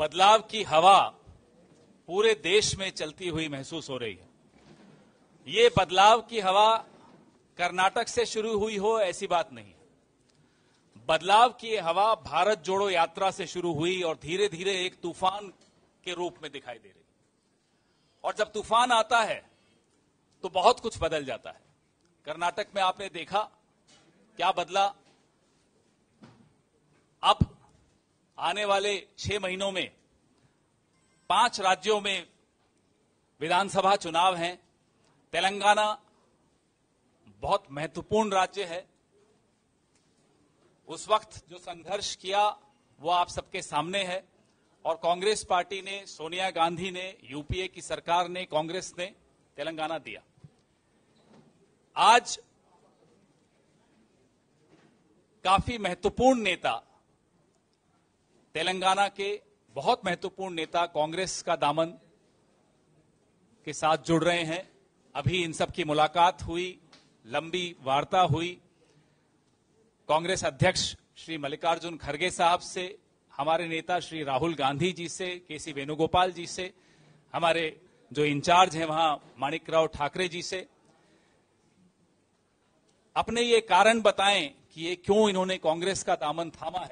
बदलाव की हवा पूरे देश में चलती हुई महसूस हो रही है ये बदलाव की हवा कर्नाटक से शुरू हुई हो ऐसी बात नहीं बदलाव की हवा भारत जोड़ो यात्रा से शुरू हुई और धीरे धीरे एक तूफान के रूप में दिखाई दे रही और जब तूफान आता है तो बहुत कुछ बदल जाता है कर्नाटक में आपने देखा क्या बदला आने वाले छह महीनों में पांच राज्यों में विधानसभा चुनाव हैं तेलंगाना बहुत महत्वपूर्ण राज्य है उस वक्त जो संघर्ष किया वो आप सबके सामने है और कांग्रेस पार्टी ने सोनिया गांधी ने यूपीए की सरकार ने कांग्रेस ने तेलंगाना दिया आज काफी महत्वपूर्ण नेता तेलंगाना के बहुत महत्वपूर्ण नेता कांग्रेस का दामन के साथ जुड़ रहे हैं अभी इन सब की मुलाकात हुई लंबी वार्ता हुई कांग्रेस अध्यक्ष श्री मल्लिकार्जुन खड़गे साहब से हमारे नेता श्री राहुल गांधी जी से के सी वेणुगोपाल जी से हमारे जो इंचार्ज हैं वहां माणिक राव ठाकरे जी से अपने ये कारण बताएं कि ये क्यों इन्होंने कांग्रेस का दामन थामा है